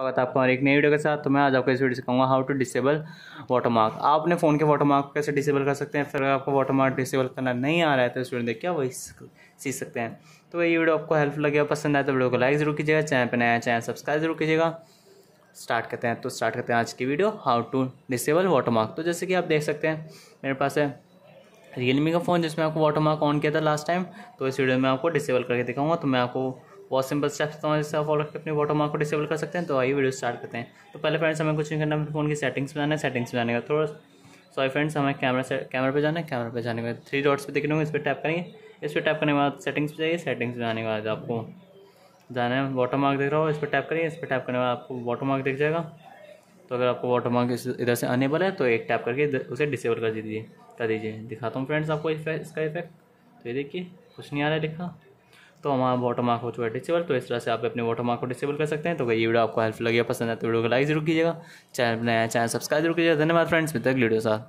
स्वागत है आपका हमारे एक नई वीडियो के साथ तो मैं आज आपको इस वीडियो सिखाऊंगा हाउ टू डिसेबल वाटरमार्क आप अपने फ़ोन के वाटरमार्क कैसे डिसेबल कर सकते हैं फिर अगर आपको वाटरमार्क डिसेबल करना नहीं आ रहा है तो इस वीडियो देख के आप वही सीख सकते हैं तो ये वीडियो आपको हेल्प लगे पसंद आए तो वीडियो को लाइक जरूर कीजिएगा चैनल पर नया चैनल सब्सक्राइब जरूर कीजिएगा स्टार्ट करते हैं तो स्टार्ट करते हैं आज की video how to disable watermark तो जैसे कि आप देख सकते हैं मेरे पास है रियलमी का फ़ोन जिसमें आपको वाटरमार्क ऑन किया था लास्ट टाइम तो इस वीडियो में आपको डिसेबल करके दिखाऊंगा तो मैं आपको बहुत सिंपल स्टेप्स तो जिससे आप फॉलो करके अपनी वाटर मार्क को डिसेबल कर सकते हैं तो आइए वीडियो स्टार्ट करते हैं तो पहले फ्रेंड्स हमें कुछ नहीं करना फोन की सेटिंग्स में जाना है सेटिंग्स में जाने का थोड़ा सॉरी फ्रेंड्स हमें कैमरा से कैमरा पे जाना है कैमरा पे जाने का थ्री डॉट्स पे देखने रहे इस पर टैप करेंगे इस पर टैप करने के बाद सेटिंग्स पे जाइए सेटिंग्स में जाने के बाद आपको जाना है वाटर मार्क दिख रहा हो इस पर टैप करिए इस पर टैप करने के बाद आपको वाटर मार्क दिख जाएगा तो अगर आपको वाटर मार्क इधर से अनेबल है तो एक टैप करके उसे डिसेबल कर दीजिए कर दीजिए दिखाता हूँ फ्रेंड्स आपको इसका इफेक्ट तो ये देखिए कुछ नहीं आ रहा है लिखा तो हमारा वोटर मार्क हो चुका है डिसेबल तो इस तरह से आप अपने वोटर मार्क को डिसेबल कर सकते हैं तो ये वीडियो आपको हेल्प लगे पसंद है तो वीडियो को लाइक जरूर कीजिएगा चैनल नया चैनल सब्सक्राइब जरूर कीजिएगा धन्यवाद फ्रेंड्स मित्र वीडियो साथ